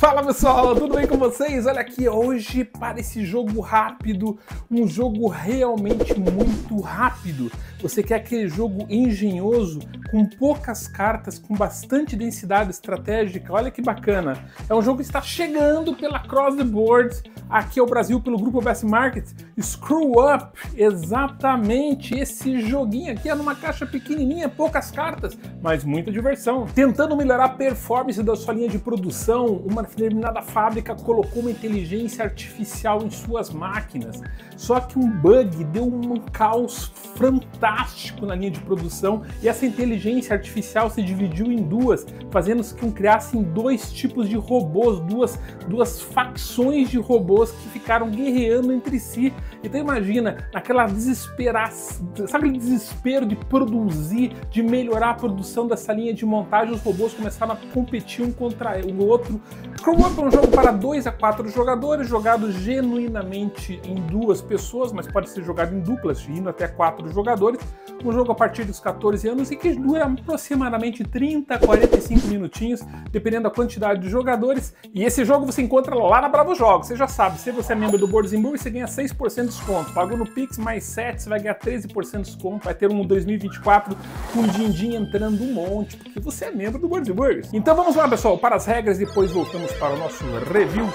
Fala pessoal, tudo bem com vocês? Olha aqui hoje para esse jogo rápido, um jogo realmente muito rápido. Você quer aquele jogo engenhoso, com poucas cartas, com bastante densidade estratégica. Olha que bacana. É um jogo que está chegando pela Cross the Board aqui ao é Brasil pelo grupo Best Market. Screw Up, exatamente esse joguinho aqui é numa caixa pequenininha, poucas cartas, mas muita diversão. Tentando melhorar a performance da sua linha de produção, uma determinada fábrica colocou uma inteligência artificial em suas máquinas. Só que um bug deu um caos fantástico drástico na linha de produção e essa inteligência artificial se dividiu em duas, fazendo que criassem dois tipos de robôs, duas, duas facções de robôs que ficaram guerreando entre si. Então imagina, naquela desesperação, sabe aquele desespero de produzir, de melhorar a produção dessa linha de montagem, os robôs começaram a competir um contra o outro. Chrome é um jogo para dois a quatro jogadores, jogado genuinamente em duas pessoas, mas pode ser jogado em duplas, indo até quatro jogadores, um jogo a partir dos 14 anos e que dura aproximadamente 30 a 45 minutinhos, dependendo da quantidade de jogadores. E esse jogo você encontra lá na Bravo Jogos. Você já sabe, se você é membro do Borzimburg, você ganha 6% de desconto. Pagou no Pix mais 7, você vai ganhar 13% de desconto. Vai ter um 2024 com o din-din entrando um monte, porque você é membro do Borzimburg. Então vamos lá, pessoal, para as regras, depois voltamos para o nosso review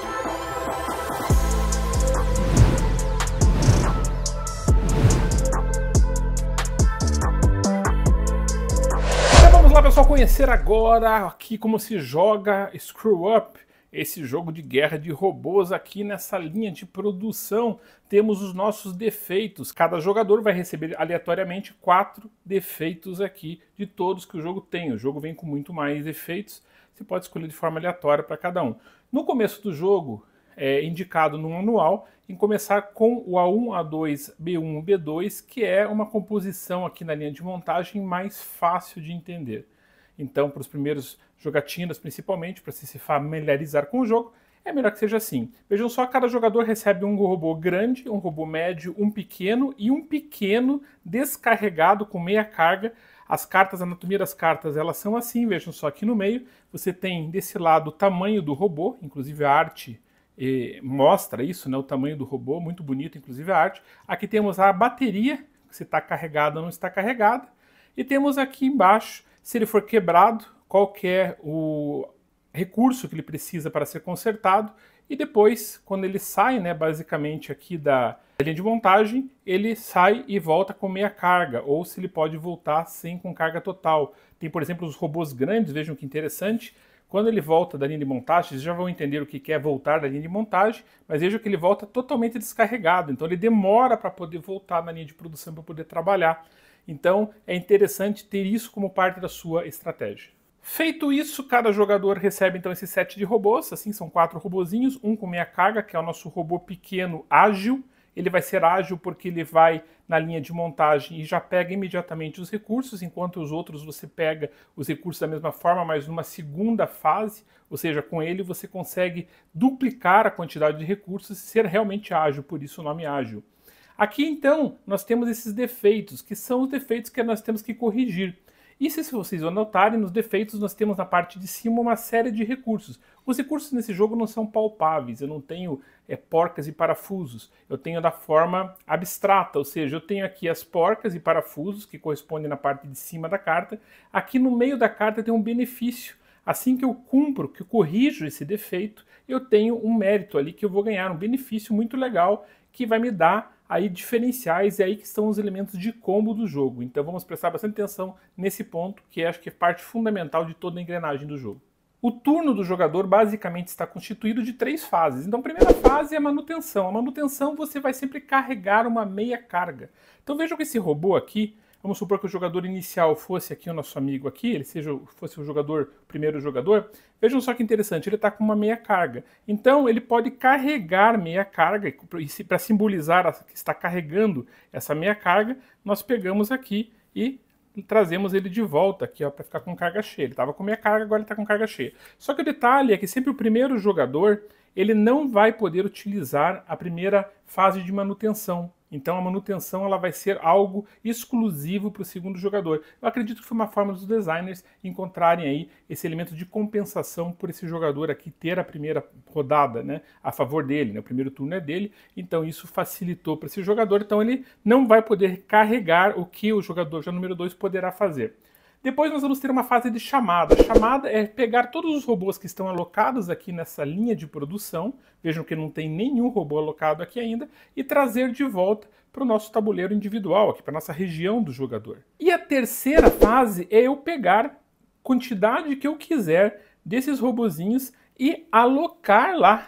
só conhecer agora aqui como se joga Screw Up, esse jogo de guerra de robôs aqui nessa linha de produção. Temos os nossos defeitos. Cada jogador vai receber aleatoriamente quatro defeitos aqui de todos que o jogo tem. O jogo vem com muito mais defeitos. Você pode escolher de forma aleatória para cada um. No começo do jogo, é indicado no manual em começar com o A1, A2, B1, B2, que é uma composição aqui na linha de montagem mais fácil de entender. Então, para os primeiros jogatinas, principalmente, para se familiarizar com o jogo, é melhor que seja assim. Vejam só, cada jogador recebe um robô grande, um robô médio, um pequeno e um pequeno descarregado com meia carga. As cartas, a anatomia das cartas, elas são assim, vejam só aqui no meio. Você tem desse lado o tamanho do robô, inclusive a arte eh, mostra isso, né, o tamanho do robô, muito bonito, inclusive a arte. Aqui temos a bateria, se está carregada ou não está carregada. E temos aqui embaixo se ele for quebrado, qual que é o recurso que ele precisa para ser consertado e depois, quando ele sai, né, basicamente aqui da linha de montagem, ele sai e volta com meia carga, ou se ele pode voltar sem com carga total. Tem, por exemplo, os robôs grandes, vejam que interessante, quando ele volta da linha de montagem, vocês já vão entender o que é voltar da linha de montagem, mas vejam que ele volta totalmente descarregado, então ele demora para poder voltar na linha de produção para poder trabalhar. Então é interessante ter isso como parte da sua estratégia. Feito isso, cada jogador recebe então esse set de robôs, assim são quatro robozinhos, um com meia carga, que é o nosso robô pequeno ágil. Ele vai ser ágil porque ele vai na linha de montagem e já pega imediatamente os recursos, enquanto os outros você pega os recursos da mesma forma, mas numa segunda fase, ou seja, com ele você consegue duplicar a quantidade de recursos e ser realmente ágil, por isso o nome ágil. Aqui então nós temos esses defeitos, que são os defeitos que nós temos que corrigir. E se vocês anotarem, nos defeitos nós temos na parte de cima uma série de recursos. Os recursos nesse jogo não são palpáveis, eu não tenho é, porcas e parafusos, eu tenho da forma abstrata, ou seja, eu tenho aqui as porcas e parafusos, que correspondem na parte de cima da carta. Aqui no meio da carta tem um benefício. Assim que eu cumpro, que eu corrijo esse defeito, eu tenho um mérito ali que eu vou ganhar, um benefício muito legal que vai me dar aí diferenciais, e aí que estão os elementos de combo do jogo. Então vamos prestar bastante atenção nesse ponto, que acho que é parte fundamental de toda a engrenagem do jogo. O turno do jogador basicamente está constituído de três fases. Então, a primeira fase é a manutenção. A manutenção você vai sempre carregar uma meia carga. Então, vejam que esse robô aqui, Vamos supor que o jogador inicial fosse aqui o nosso amigo aqui, ele seja fosse o jogador primeiro jogador. Vejam só que interessante, ele está com uma meia carga. Então ele pode carregar meia carga e para simbolizar que está carregando essa meia carga, nós pegamos aqui e trazemos ele de volta aqui para ficar com carga cheia. Ele estava com meia carga, agora ele está com carga cheia. Só que o detalhe é que sempre o primeiro jogador ele não vai poder utilizar a primeira fase de manutenção. Então a manutenção ela vai ser algo exclusivo para o segundo jogador. Eu acredito que foi uma forma dos designers encontrarem aí esse elemento de compensação por esse jogador aqui ter a primeira rodada, né, a favor dele, né? O primeiro turno é dele, então isso facilitou para esse jogador, então ele não vai poder carregar o que o jogador já número 2 poderá fazer. Depois nós vamos ter uma fase de chamada. Chamada é pegar todos os robôs que estão alocados aqui nessa linha de produção, vejam que não tem nenhum robô alocado aqui ainda, e trazer de volta para o nosso tabuleiro individual, aqui para a nossa região do jogador. E a terceira fase é eu pegar quantidade que eu quiser desses robozinhos e alocar lá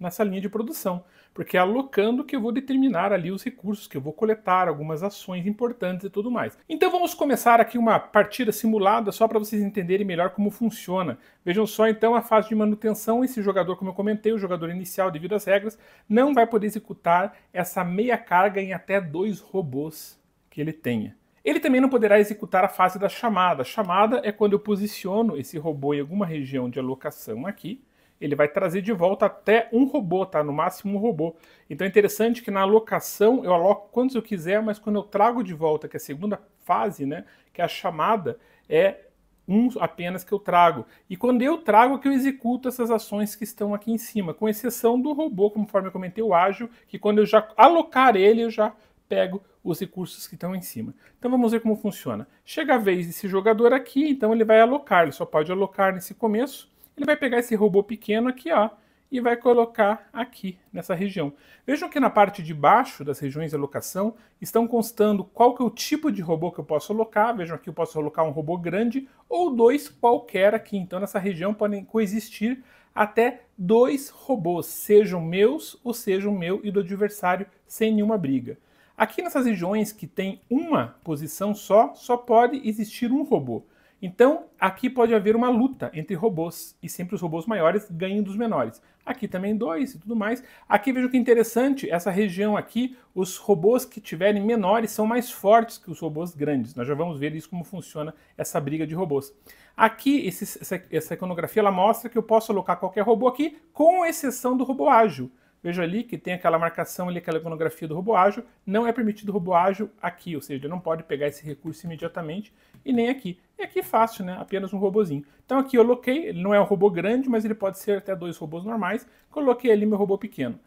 nessa linha de produção porque é alocando que eu vou determinar ali os recursos que eu vou coletar, algumas ações importantes e tudo mais. Então vamos começar aqui uma partida simulada só para vocês entenderem melhor como funciona. Vejam só então a fase de manutenção, esse jogador, como eu comentei, o jogador inicial, devido às regras, não vai poder executar essa meia carga em até dois robôs que ele tenha. Ele também não poderá executar a fase da chamada. A chamada é quando eu posiciono esse robô em alguma região de alocação aqui, ele vai trazer de volta até um robô, tá? No máximo um robô. Então é interessante que na alocação eu aloco quantos eu quiser, mas quando eu trago de volta, que é a segunda fase, né? Que é a chamada, é um apenas que eu trago. E quando eu trago, é que eu executo essas ações que estão aqui em cima, com exceção do robô, conforme eu comentei, o ágil, que quando eu já alocar ele, eu já pego os recursos que estão em cima. Então vamos ver como funciona. Chega a vez desse jogador aqui, então ele vai alocar, ele só pode alocar nesse começo, ele vai pegar esse robô pequeno aqui, ó, e vai colocar aqui nessa região. Vejam que na parte de baixo das regiões de alocação estão constando qual que é o tipo de robô que eu posso alocar. Vejam aqui eu posso alocar um robô grande ou dois qualquer aqui. Então nessa região podem coexistir até dois robôs, sejam meus ou sejam meu e do adversário, sem nenhuma briga. Aqui nessas regiões que tem uma posição só, só pode existir um robô. Então, aqui pode haver uma luta entre robôs, e sempre os robôs maiores ganham dos menores. Aqui também dois e tudo mais. Aqui vejo que interessante, essa região aqui, os robôs que tiverem menores são mais fortes que os robôs grandes. Nós já vamos ver isso como funciona essa briga de robôs. Aqui, esse, essa, essa iconografia ela mostra que eu posso alocar qualquer robô aqui, com exceção do robô ágil. Vejo ali que tem aquela marcação ali, aquela iconografia do robô ágil. Não é permitido o robô ágil aqui, ou seja, ele não pode pegar esse recurso imediatamente e nem aqui. E aqui é fácil, né? Apenas um robozinho. Então aqui eu loquei, ele não é um robô grande, mas ele pode ser até dois robôs normais. Coloquei ali meu robô pequeno.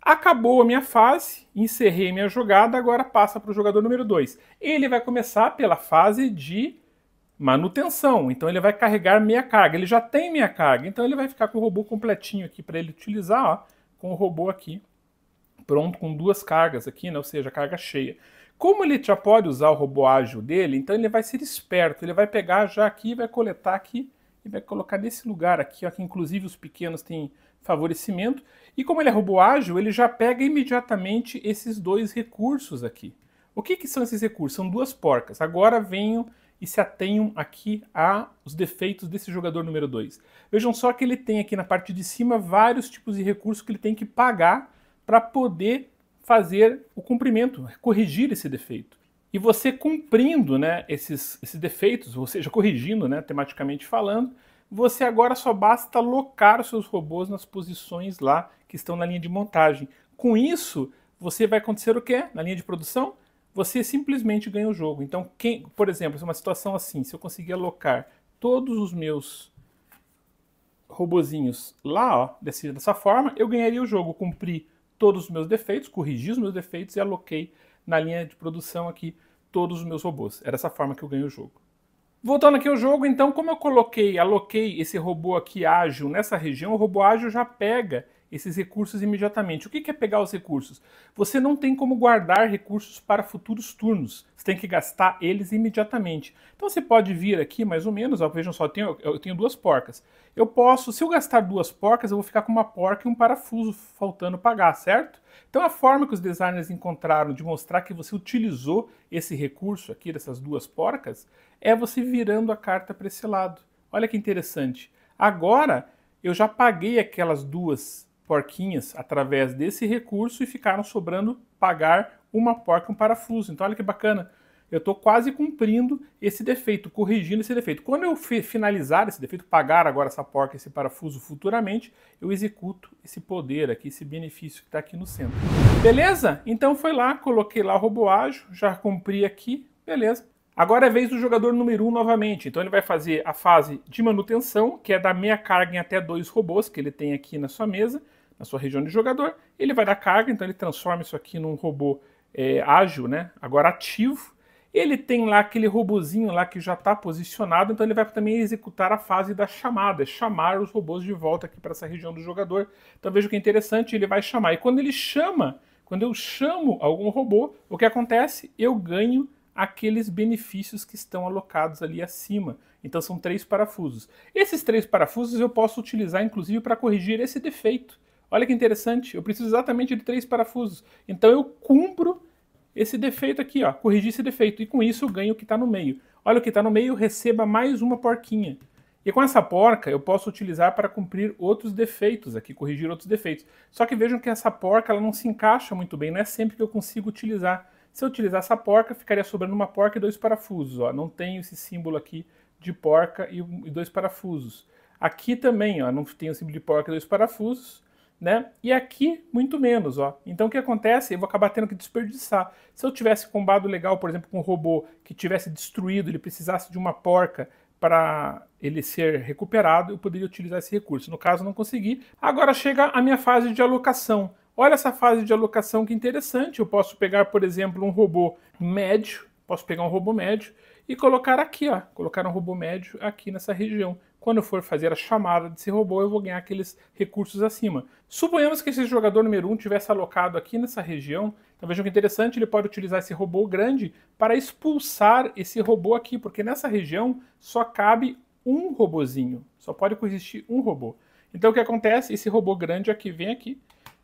Acabou a minha fase, encerrei minha jogada, agora passa para o jogador número 2. Ele vai começar pela fase de manutenção. Então ele vai carregar meia carga. Ele já tem meia carga, então ele vai ficar com o robô completinho aqui para ele utilizar. Ó com o robô aqui, pronto, com duas cargas aqui, né? ou seja, carga cheia. Como ele já pode usar o robô ágil dele, então ele vai ser esperto, ele vai pegar já aqui, vai coletar aqui e vai colocar nesse lugar aqui, ó, que inclusive os pequenos têm favorecimento. E como ele é robô ágil, ele já pega imediatamente esses dois recursos aqui. O que, que são esses recursos? São duas porcas. Agora venho e se atenham aqui aos defeitos desse jogador número 2. Vejam só que ele tem aqui na parte de cima vários tipos de recursos que ele tem que pagar para poder fazer o cumprimento, corrigir esse defeito. E você cumprindo né, esses, esses defeitos, ou seja, corrigindo, né, tematicamente falando, você agora só basta locar os seus robôs nas posições lá que estão na linha de montagem. Com isso, você vai acontecer o quê? Na linha de produção? você simplesmente ganha o jogo. Então, quem, por exemplo, é uma situação assim, se eu conseguir alocar todos os meus robozinhos lá, ó, dessa dessa forma, eu ganharia o jogo, cumpri todos os meus defeitos, corrigi os meus defeitos e aloquei na linha de produção aqui todos os meus robôs. Era dessa forma que eu ganho o jogo. Voltando aqui ao jogo, então, como eu coloquei, aloquei esse robô aqui ágil nessa região, o robô ágil já pega esses recursos imediatamente. O que é pegar os recursos? Você não tem como guardar recursos para futuros turnos. Você tem que gastar eles imediatamente. Então você pode vir aqui, mais ou menos, ó, vejam só, eu tenho, eu tenho duas porcas. Eu posso, se eu gastar duas porcas, eu vou ficar com uma porca e um parafuso faltando pagar, certo? Então a forma que os designers encontraram de mostrar que você utilizou esse recurso aqui, dessas duas porcas, é você virando a carta para esse lado. Olha que interessante. Agora eu já paguei aquelas duas porquinhas através desse recurso e ficaram sobrando pagar uma porca um parafuso. Então olha que bacana. Eu estou quase cumprindo esse defeito, corrigindo esse defeito. Quando eu finalizar esse defeito, pagar agora essa porca, esse parafuso futuramente, eu executo esse poder aqui, esse benefício que está aqui no centro. Beleza? Então foi lá, coloquei lá o ágil, já cumpri aqui, beleza. Agora é vez do jogador número 1 um novamente. Então ele vai fazer a fase de manutenção, que é da meia carga em até dois robôs que ele tem aqui na sua mesa na sua região de jogador, ele vai dar carga, então ele transforma isso aqui num robô é, ágil, né? agora ativo. Ele tem lá aquele robozinho lá que já está posicionado, então ele vai também executar a fase da chamada, chamar os robôs de volta aqui para essa região do jogador. Então veja que é interessante, ele vai chamar. E quando ele chama, quando eu chamo algum robô, o que acontece? Eu ganho aqueles benefícios que estão alocados ali acima. Então são três parafusos. Esses três parafusos eu posso utilizar inclusive para corrigir esse defeito. Olha que interessante, eu preciso exatamente de três parafusos. Então eu cumpro esse defeito aqui, ó, corrigir esse defeito. E com isso eu ganho o que está no meio. Olha o que está no meio, receba mais uma porquinha. E com essa porca eu posso utilizar para cumprir outros defeitos aqui, corrigir outros defeitos. Só que vejam que essa porca ela não se encaixa muito bem, não é sempre que eu consigo utilizar. Se eu utilizar essa porca, ficaria sobrando uma porca e dois parafusos. Ó. Não tenho esse símbolo aqui de porca e dois parafusos. Aqui também ó, não tenho o símbolo de porca e dois parafusos né? E aqui, muito menos, ó. Então, o que acontece? Eu vou acabar tendo que desperdiçar. Se eu tivesse combado legal, por exemplo, com um robô que tivesse destruído, ele precisasse de uma porca para ele ser recuperado, eu poderia utilizar esse recurso. No caso, não consegui. Agora chega a minha fase de alocação. Olha essa fase de alocação que interessante. Eu posso pegar, por exemplo, um robô médio, posso pegar um robô médio e colocar aqui, ó, colocar um robô médio aqui nessa região quando eu for fazer a chamada desse robô, eu vou ganhar aqueles recursos acima. Suponhamos que esse jogador número 1 um tivesse alocado aqui nessa região, então vejam que é interessante, ele pode utilizar esse robô grande para expulsar esse robô aqui, porque nessa região só cabe um robozinho, só pode coexistir um robô. Então o que acontece? Esse robô grande aqui vem aqui,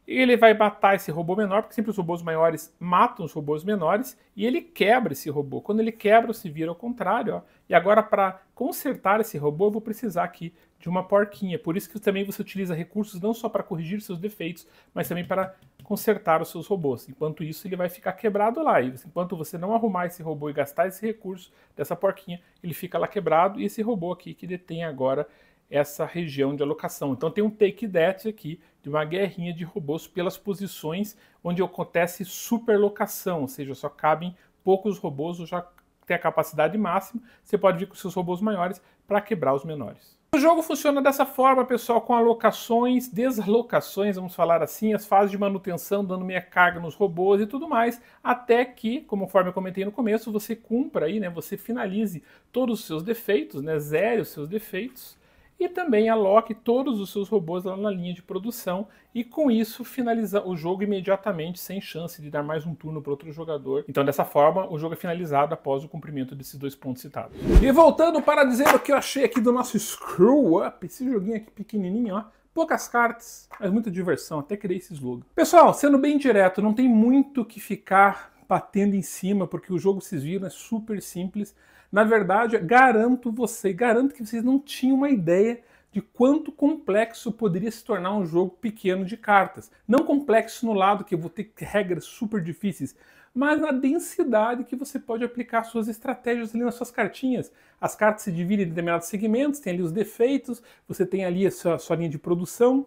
e ele vai matar esse robô menor, porque sempre os robôs maiores matam os robôs menores, e ele quebra esse robô. Quando ele quebra, se vira ao contrário. Ó. E agora, para consertar esse robô, eu vou precisar aqui de uma porquinha. Por isso que também você utiliza recursos não só para corrigir seus defeitos, mas também para consertar os seus robôs. Enquanto isso, ele vai ficar quebrado lá. E enquanto você não arrumar esse robô e gastar esse recurso dessa porquinha, ele fica lá quebrado, e esse robô aqui que detém agora essa região de alocação. Então tem um take that aqui de uma guerrinha de robôs pelas posições onde acontece superlocação, ou seja, só cabem poucos robôs ou já tem a capacidade máxima, você pode vir com seus robôs maiores para quebrar os menores. O jogo funciona dessa forma, pessoal, com alocações, deslocações, vamos falar assim, as fases de manutenção, dando meia carga nos robôs e tudo mais, até que, conforme eu comentei no começo, você cumpra aí, né, você finalize todos os seus defeitos, né, zere os seus defeitos, e também aloque todos os seus robôs lá na linha de produção e com isso finaliza o jogo imediatamente sem chance de dar mais um turno para outro jogador. Então dessa forma o jogo é finalizado após o cumprimento desses dois pontos citados. E voltando para dizer o que eu achei aqui do nosso Screw Up, esse joguinho aqui pequenininho, ó, poucas cartas, mas muita diversão, até criei esse slogan. Pessoal, sendo bem direto, não tem muito que ficar batendo em cima, porque o jogo, vocês viram, é super simples. Na verdade, garanto você, garanto que vocês não tinham uma ideia de quanto complexo poderia se tornar um jogo pequeno de cartas. Não complexo no lado que eu vou ter regras super difíceis, mas na densidade que você pode aplicar suas estratégias ali nas suas cartinhas. As cartas se dividem em determinados segmentos, tem ali os defeitos, você tem ali a sua, a sua linha de produção,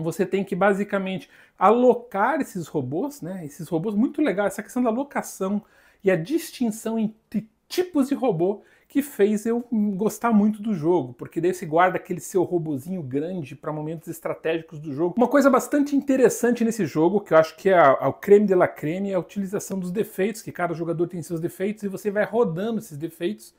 você tem que basicamente alocar esses robôs, né? Esses robôs, muito legal, essa questão da alocação e a distinção entre tipos de robô que fez eu gostar muito do jogo, porque daí você guarda aquele seu robozinho grande para momentos estratégicos do jogo. Uma coisa bastante interessante nesse jogo, que eu acho que é o creme de la creme, é a utilização dos defeitos, que cada jogador tem seus defeitos e você vai rodando esses defeitos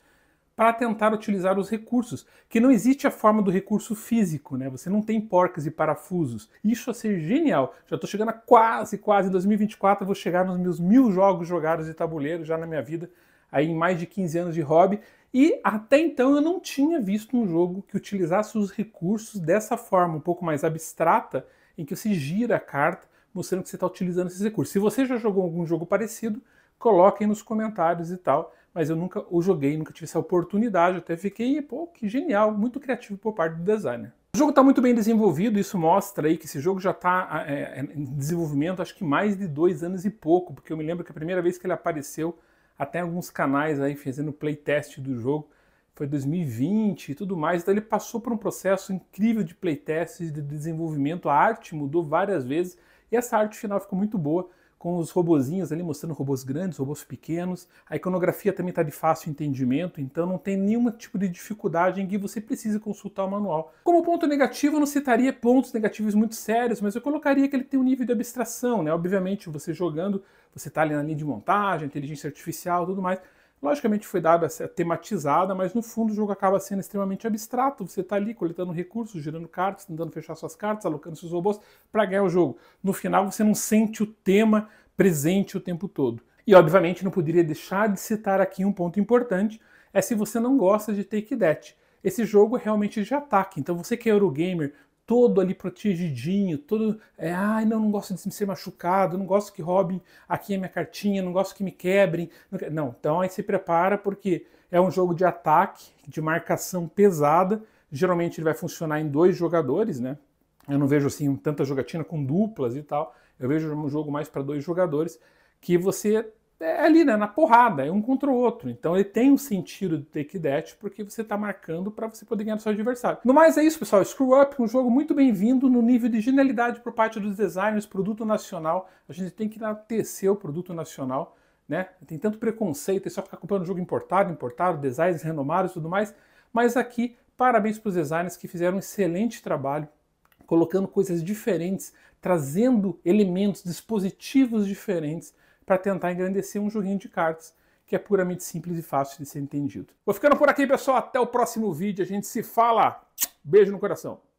para tentar utilizar os recursos, que não existe a forma do recurso físico, né? Você não tem porcas e parafusos. Isso a é ser genial. Já estou chegando a quase, quase 2024, vou chegar nos meus mil jogos jogados de tabuleiro já na minha vida, aí em mais de 15 anos de hobby. E até então eu não tinha visto um jogo que utilizasse os recursos dessa forma um pouco mais abstrata, em que você gira a carta, mostrando que você está utilizando esses recursos. Se você já jogou algum jogo parecido, coloquem nos comentários e tal mas eu nunca o joguei, nunca tive essa oportunidade, até fiquei, pô, que genial, muito criativo por parte do designer. O jogo está muito bem desenvolvido, isso mostra aí que esse jogo já está é, é, em desenvolvimento acho que mais de dois anos e pouco, porque eu me lembro que a primeira vez que ele apareceu, até alguns canais aí fazendo playtest do jogo, foi 2020 e tudo mais, então ele passou por um processo incrível de playtest, de desenvolvimento, a arte mudou várias vezes, e essa arte final ficou muito boa, com os robozinhos ali mostrando robôs grandes, robôs pequenos. A iconografia também está de fácil entendimento, então não tem nenhum tipo de dificuldade em que você precise consultar o manual. Como ponto negativo, eu não citaria pontos negativos muito sérios, mas eu colocaria que ele tem um nível de abstração, né? Obviamente, você jogando, você está ali na linha de montagem, inteligência artificial, tudo mais Logicamente foi dada, assim, tematizada, mas no fundo o jogo acaba sendo extremamente abstrato. Você está ali coletando recursos, girando cartas, tentando fechar suas cartas, alocando seus robôs para ganhar o jogo. No final você não sente o tema presente o tempo todo. E obviamente não poderia deixar de citar aqui um ponto importante, é se você não gosta de Take That. Esse jogo é realmente de ataque, tá então você que é Eurogamer, todo ali protegidinho, todo. É, Ai, ah, não, não gosto de ser machucado, não gosto que roubem aqui a minha cartinha, não gosto que me quebrem. Não, então aí se prepara porque é um jogo de ataque, de marcação pesada. Geralmente ele vai funcionar em dois jogadores, né? Eu não vejo assim tanta jogatina com duplas e tal. Eu vejo um jogo mais para dois jogadores que você é ali, né, na porrada, é um contra o outro. Então ele tem um sentido do take that, porque você está marcando para você poder ganhar do seu adversário. No mais é isso, pessoal. Screw Up, um jogo muito bem-vindo no nível de genialidade por parte dos designers, produto nacional. A gente tem que enaltecer o produto nacional, né? Tem tanto preconceito, é só ficar comprando jogo importado, importado, designs renomados e tudo mais. Mas aqui, parabéns para os designers que fizeram um excelente trabalho colocando coisas diferentes, trazendo elementos, dispositivos diferentes para tentar engrandecer um joguinho de cartas que é puramente simples e fácil de ser entendido. Vou ficando por aqui, pessoal. Até o próximo vídeo. A gente se fala. Beijo no coração.